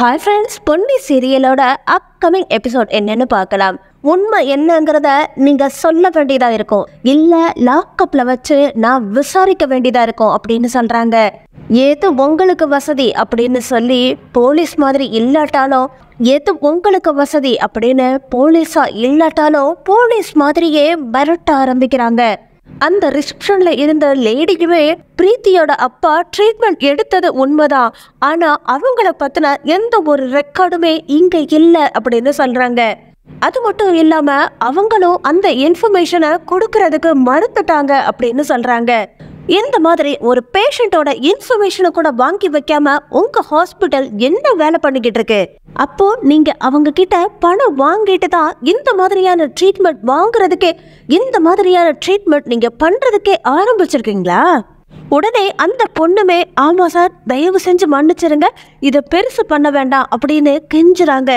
hi friends Ponni சீரியலோட upcoming episode என்னன்னு பார்க்கலாம் உண்மை என்னங்கிறத நீங்கள் சொல்ல வேண்டியதாக இருக்கும் இல்லை லாக்அப்பில் வச்சு நான் விசாரிக்க வேண்டியதாக இருக்கும் அப்படின்னு சொல்கிறாங்க ஏது உங்களுக்கு வசதி அப்படின்னு சொல்லி போலீஸ் மாதிரி இல்லாட்டாலும் எது உங்களுக்கு வசதி அப்படின்னு போலீஸாக இல்லாட்டாலும் போலீஸ் மாதிரியே மிரட்ட ஆரம்பிக்கிறாங்க அந்த ரிசப்ஷனில் இருந்த லேடியுமே பிரீத்தியோட அப்பா ட்ரீட்மெண்ட் எடுத்தது உண்மைதான் ஆனால் அவங்கள பற்றின எந்த ஒரு ரெக்கார்டுமே இங்கே இல்லை அப்படின்னு சொல்கிறாங்க அது மட்டும் இல்லாமல் அவங்களும் அந்த இன்ஃபர்மேஷனை கொடுக்கறதுக்கு மறுத்துட்டாங்க அப்படின்னு சொல்கிறாங்க இந்த மாதிரி ஒரு பேஷண்டோட இன்ஃபர்மேஷனை கூட வாங்கி வைக்காம உங்க ஹாஸ்பிட்டல் என்ன வேலை பண்ணிக்கிட்டு இருக்கு அப்போ நீங்க அவங்க கிட்ட பணம் வாங்கிட்டு தான் இந்த மாதிரியான ட்ரீட்மெண்ட் வாங்குறதுக்கே இந்த மாதிரியான ட்ரீட்மெண்ட் நீங்க பண்றதுக்கே ஆரம்பிச்சிருக்கீங்களா உடனே அந்த பொண்ணுமே ஆமாம் சார் தயவு செஞ்சு மன்னிச்சிருங்க இதை பெருசு பண்ண வேண்டாம் அப்படின்னு கெஞ்சுறாங்க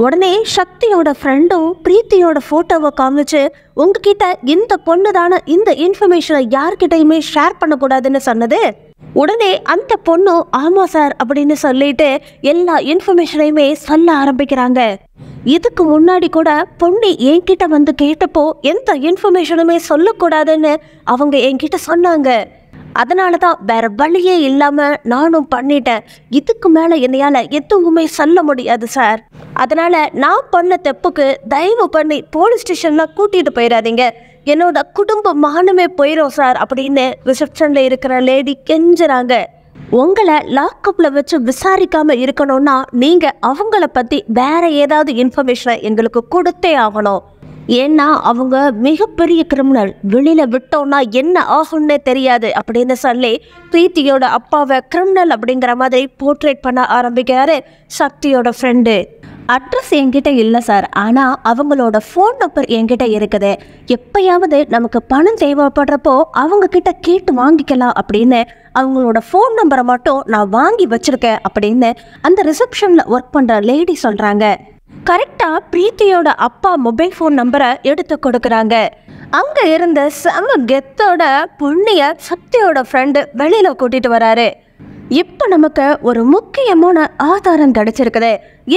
உடனே சக்தியோட ஃப்ரெண்டும் பிரீத்தியோட ஃபோட்டோவை காமிச்சு உங்ககிட்ட இந்த பொண்ணு தானே இந்த இன்ஃபர்மேஷனை யார்கிட்டயுமே ஷேர் பண்ணக்கூடாதுன்னு சொன்னது உடனே அந்த பொண்ணு ஆமா சார் அப்படின்னு சொல்லிட்டு எல்லா இன்ஃபர்மேஷனையுமே சொல்ல ஆரம்பிக்கிறாங்க இதுக்கு முன்னாடி கூட பொண்ணு என்கிட்ட வந்து கேட்டப்போ எந்த இன்ஃபர்மேஷனுமே சொல்லக்கூடாதுன்னு அவங்க என்கிட்ட சொன்னாங்க அதனால தான் வேற வழியே இல்லாமல் நானும் பண்ணிட்டேன் இதுக்கு மேலே என்னையால் எதுவுமே சொல்ல முடியாது சார் அதனால் நான் பண்ண தப்புக்கு தயவு பண்ணி போலீஸ் ஸ்டேஷன்ல கூட்டிகிட்டு போயிடாதீங்க என்னோட குடும்ப மானமே போயிடும் சார் அப்படின்னு ரிசப்ஷன்ல இருக்கிற லேடி கெஞ்சுறாங்க உங்களை லாக்அப்பில் வச்சு விசாரிக்காமல் இருக்கணும்னா நீங்கள் அவங்கள பற்றி வேற ஏதாவது இன்ஃபர்மேஷனை எங்களுக்கு கொடுத்தே ஆகணும் ஏன்னா அவங்க மிகப்பெரிய கிரிமினல் வெளியில் விட்டோம்னா என்ன ஆகும்னே தெரியாது அப்படின்னு சொல்லி பிரீத்தியோட அப்பாவை கிரிமினல் அப்படிங்கிற மாதிரி போர்ட்ரேட் பண்ண ஆரம்பிக்கிறாரு சக்தியோட ஃப்ரெண்டு அட்ரஸ் என்கிட்ட இல்லை சார் ஆனால் அவங்களோட ஃபோன் நம்பர் என்கிட்ட இருக்குது எப்பயாவது நமக்கு பணம் தேவைப்படுறப்போ அவங்க கிட்ட கேட்டு வாங்கிக்கலாம் அப்படின்னு அவங்களோட ஃபோன் நம்பரை மட்டும் நான் வாங்கி வச்சுருக்கேன் அப்படின்னு அந்த ரிசப்ஷனில் ஒர்க் பண்ணுற லேடி சொல்கிறாங்க கரெக்டாக பிரீத்தியோட அப்பா மொபைல் ஃபோன் நம்பரை எடுத்து கொடுக்குறாங்க அங்கே இருந்த செம கெத்தோட புண்ணிய சக்தியோட ஃப்ரெண்டு வெளியில் கூட்டிகிட்டு வராரு இப்போ நமக்கு ஒரு முக்கியமான ஆதாரம் கிடைச்சிருக்குது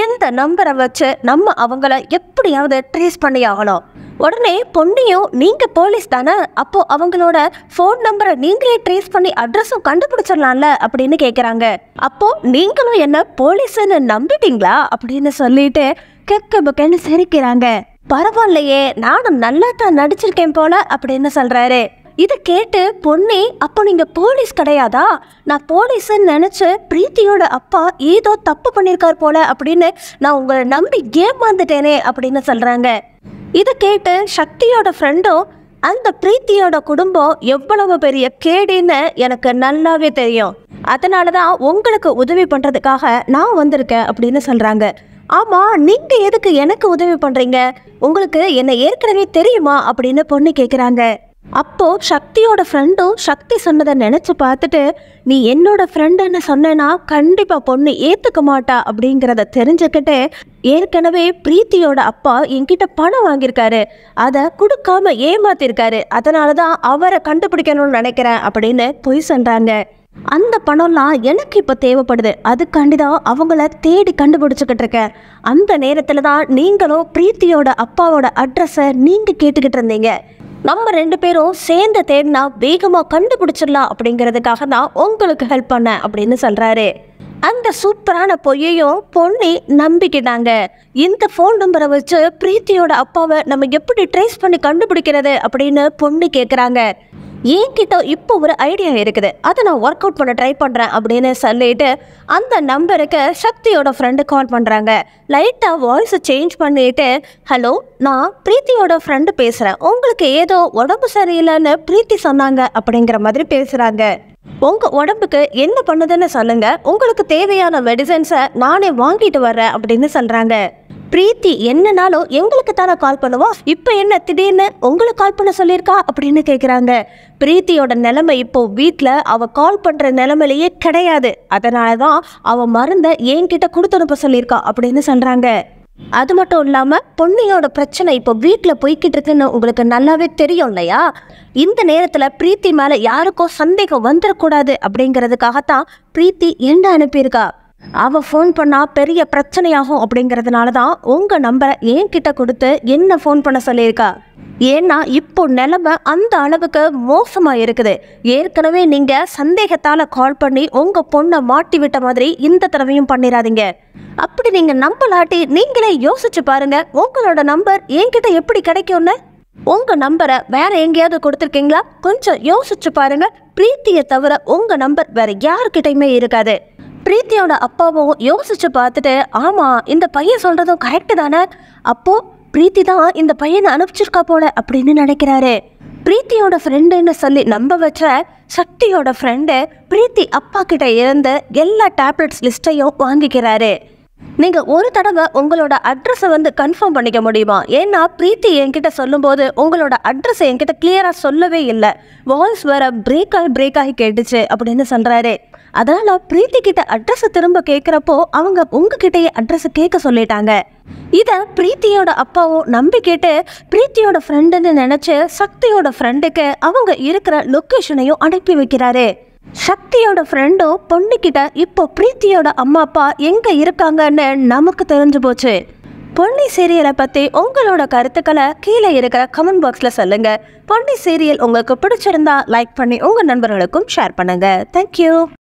இந்த நம்பரை வச்சு நம்ம அவங்கள எப்படியாவது ட்ரேஸ் பண்ணி ஆகணும் உடனே பொண்ணியும் நீங்கள் போலீஸ் தானே அப்போது அவங்களோட ஃபோன் நம்பரை நீங்களே ட்ரேஸ் பண்ணி அட்ரஸும் கண்டுபிடிச்சிடலாம்ல அப்படின்னு கேட்குறாங்க அப்போது நீங்களும் என்ன போலீஸுன்னு நம்பிட்டீங்களா அப்படின்னு சொல்லிட்டு கெக்க புக்கன்னு சிரிக்கிறாங்க பரவாயில்லையே நானும் நல்லா தான் நடிச்சிருக்கேன் போல அப்படின்னு சொல்கிறாரு இதை கேட்டு பொண்ணே அப்போ நீங்கள் போலீஸ் கிடையாதா நான் போலீஸ்ன்னு நினச்சி பிரீத்தியோட அப்பா ஏதோ தப்பு பண்ணியிருக்கார் போல அப்படின்னு நான் உங்களை நம்பி கேம் வந்துட்டேனே அப்படின்னு சொல்கிறாங்க இதை கேட்டு சக்தியோட ஃப்ரெண்டும் அந்த பிரீத்தியோட குடும்பம் எவ்வளவு பெரிய கேடுன்னு எனக்கு நல்லாவே தெரியும் அதனால தான் உங்களுக்கு உதவி பண்ணுறதுக்காக நான் வந்திருக்கேன் அப்படின்னு சொல்கிறாங்க ஆமாம் நீங்கள் எதுக்கு எனக்கு உதவி பண்ணுறீங்க உங்களுக்கு என்னை ஏற்கனவே தெரியுமா அப்படின்னு பொண்ணு கேட்குறாங்க அப்போ சக்தியோட ஃப்ரெண்டும் சக்தி சொன்னதை நினச்சி பார்த்துட்டு நீ என்னோட ஃப்ரெண்டுன்னு சொன்னேன்னா கண்டிப்பாக பொண்ணு ஏற்றுக்க மாட்டா அப்படிங்கிறத தெரிஞ்சுக்கிட்டு ஏற்கனவே பிரீத்தியோட அப்பா என்கிட்ட பணம் வாங்கியிருக்காரு அதை கொடுக்காம ஏமாத்திருக்காரு அதனால தான் அவரை கண்டுபிடிக்கணும்னு நினைக்கிறேன் அப்படின்னு பொய் சொல்றாங்க அந்த பணம்லாம் எனக்கு இப்போ தேவைப்படுது அதுக்காண்டி தான் அவங்கள தேடி கண்டுபிடிச்சிக்கிட்டு இருக்கேன் அந்த நேரத்தில் தான் நீங்களும் பிரீத்தியோட அப்பாவோட அட்ரஸை நீங்கள் கேட்டுக்கிட்டு இருந்தீங்க நம்ம ரெண்டு பேரும் சேர்ந்து தேடினா வேகமாக கண்டுபிடிச்சிடலாம் அப்படிங்கிறதுக்காக தான் உங்களுக்கு ஹெல்ப் பண்ணேன் அப்படின்னு சொல்கிறாரு அந்த சூப்பரான பொய்யையும் பொண்ணி நம்பிக்கிட்டாங்க இந்த ஃபோன் நம்பரை வச்சு பிரீத்தியோட அப்பாவை நம்ம எப்படி ட்ரேஸ் பண்ணி கண்டுபிடிக்கிறது அப்படின்னு பொண்ணு கேட்குறாங்க என்கிட்ட இப்போ ஒரு ஐடியா இருக்குது அதை நான் ஒர்க் அவுட் பண்ண ட்ரை பண்ணுறேன் அப்படின்னு சொல்லிட்டு அந்த நம்பருக்கு சக்தியோட ஃப்ரெண்டு கால் பண்ணுறாங்க லைட்டாக வாய்ஸை சேஞ்ச் பண்ணிட்டு ஹலோ நான் பிரீத்தியோட ஃப்ரெண்டு பேசுகிறேன் உங்களுக்கு ஏதோ உடம்பு சரியில்லைன்னு பிரீத்தி சொன்னாங்க அப்படிங்கிற மாதிரி பேசுகிறாங்க உங்கள் உடம்புக்கு என்ன பண்ணுதுன்னு சொல்லுங்கள் உங்களுக்கு தேவையான மெடிசன்ஸை நானே வாங்கிட்டு வரேன் அப்படின்னு சொல்கிறாங்க பிரீத்தி என்னனாலும் எங்களுக்கு தானே கால் பண்ணுவோம் இப்போ என்ன திடீர்னு உங்களுக்கு கால் பண்ண சொல்லியிருக்கா அப்படின்னு கேட்குறாங்க பிரீத்தியோட நிலைமை இப்போ வீட்டில் அவள் கால் பண்ணுற நிலைமையிலேயே கிடையாது அதனால தான் அவள் மருந்தை என்கிட்ட கொடுத்து அனுப்ப சொல்லியிருக்கா அப்படின்னு சொல்கிறாங்க அது மட்டும் இல்லாமல் பொண்ணையோட பிரச்சனை இப்போ வீட்டில் போய்கிட்டு இருக்குன்னு உங்களுக்கு நல்லாவே தெரியும் இல்லையா இந்த நேரத்தில் பிரீத்தி மேலே யாருக்கோ சந்தேகம் வந்துடக்கூடாது அப்படிங்கிறதுக்காகத்தான் பிரீத்தி என்ன அனுப்பியிருக்கா அவள் ஃபோன் பண்ணால் பெரிய பிரச்சனையாகும் அப்படிங்கிறதுனால தான் உங்கள் நம்பரை என்கிட்ட கொடுத்து என்ன ஃபோன் பண்ண சொல்லியிருக்கா ஏன்னா இப்போ நிலமை அந்த அளவுக்கு மோசமாக இருக்குது ஏற்கனவே நீங்கள் சந்தேகத்தால் கால் பண்ணி உங்கள் பொண்ணை மாட்டி விட்ட மாதிரி இந்த தடவையும் பண்ணிடாதீங்க அப்படி நீங்கள் நம்பலாட்டி நீங்களே யோசிச்சு பாருங்க உங்களோட நம்பர் என்கிட்ட எப்படி கிடைக்கும்னு உங்கள் நம்பரை வேற எங்கேயாவது கொடுத்துருக்கீங்களா கொஞ்சம் யோசிச்சு பாருங்க பிரீத்தியை தவிர உங்கள் நம்பர் வேற யாருக்கிட்டையுமே இருக்காது பிரீத்தியோட அப்பாவும் யோசிச்சு பார்த்துட்டு ஆமாம் இந்த பையன் சொல்கிறதும் கரெக்டு தானே அப்போது பிரீத்தி தான் இந்த பையனை அனுப்பிச்சிருக்கா போல அப்படின்னு நினைக்கிறாரு பிரீத்தியோட ஃப்ரெண்டுன்னு சொல்லி நம்ப வச்ச சக்தியோட ஃப்ரெண்டு பிரீத்தி அப்பா கிட்ட இருந்து எல்லா டேப்லெட்ஸ் லிஸ்ட்டையும் வாங்கிக்கிறாரு நீங்கள் ஒரு தடவை உங்களோட அட்ரஸை வந்து கன்ஃபார்ம் பண்ணிக்க முடியுமா ஏன்னா பிரீத்தி என்கிட்ட சொல்லும்போது உங்களோட அட்ரஸை என்கிட்ட கிளியராக சொல்லவே இல்லை வாய்ஸ் வேற பிரேக் ஆகி பிரேக் ஆகி கேட்டுச்சு அப்படின்னு சொல்கிறாரு அதனால் பிரீத்தி கிட்ட அட்ரஸ் திரும்ப கேட்குறப்போ அவங்க உங்ககிட்டயே அட்ரஸ் கேட்க சொல்லிட்டாங்க இதை பிரீத்தியோட அப்பாவும் நம்பி கேட்டு பிரீத்தியோட ஃப்ரெண்டுன்னு நினச்சி சக்தியோட ஃப்ரெண்டுக்கு அவங்க இருக்கிற லொக்கேஷனையும் அனுப்பி வைக்கிறாரு சக்தியோட ஃப்ரெண்டும் பொண்ணுக்கிட்ட இப்போ பிரீத்தியோட அம்மா அப்பா எங்கே இருக்காங்கன்னு நமக்கு தெரிஞ்சு போச்சு பொன்னி சீரியலை பற்றி உங்களோட கருத்துக்களை கீழே இருக்கிற கமெண்ட் பாக்ஸில் சொல்லுங்கள் பொன்னி சீரியல் உங்களுக்கு பிடிச்சிருந்தா லைக் பண்ணி உங்கள் நண்பர்களுக்கும் ஷேர் பண்ணுங்கள் தேங்க்யூ